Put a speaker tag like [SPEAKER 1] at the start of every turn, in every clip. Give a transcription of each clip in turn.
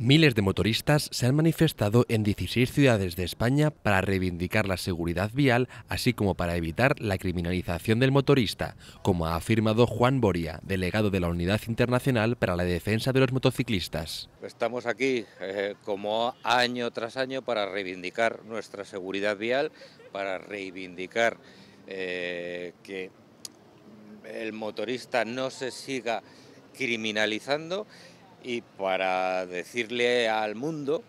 [SPEAKER 1] Miles de motoristas se han manifestado en 16 ciudades de España para reivindicar la seguridad vial, así como para evitar la criminalización del motorista, como ha afirmado Juan Boria, delegado de la Unidad Internacional para la Defensa de los Motociclistas.
[SPEAKER 2] Estamos aquí eh, como año tras año para reivindicar nuestra seguridad vial, para reivindicar eh, que el motorista no se siga criminalizando y para decirle al mundo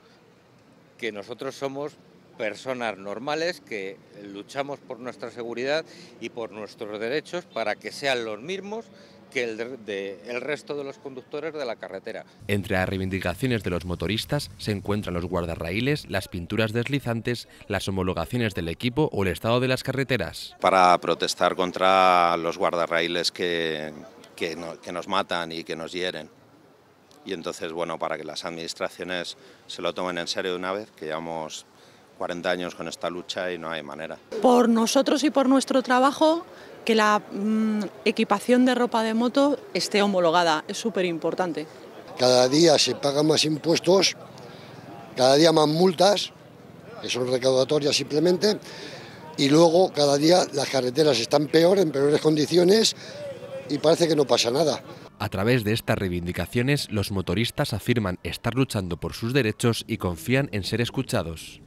[SPEAKER 2] que nosotros somos personas normales que luchamos por nuestra seguridad y por nuestros derechos para que sean los mismos que el, resto de los conductores de la carretera.
[SPEAKER 1] Entre las reivindicaciones de los motoristas se encuentran los guardarraíles, las pinturas deslizantes, las homologaciones del equipo o el estado de las carreteras.
[SPEAKER 3] Para protestar contra los guardarraíles que nos matan y que nos hieren y entonces, bueno, para que las administraciones se lo tomen en serio de una vez, que llevamos 40 años con esta lucha y no hay manera.
[SPEAKER 4] Por nosotros y por nuestro trabajo, que la mm, equipación de ropa de moto esté homologada, es súper importante.
[SPEAKER 5] Cada día se pagan más impuestos, cada día más multas, que son recaudatorias simplemente, y luego cada día las carreteras están peor, en peores condiciones, y parece que no pasa nada.
[SPEAKER 1] A través de estas reivindicaciones, los motoristas afirman estar luchando por sus derechos y confían en ser escuchados.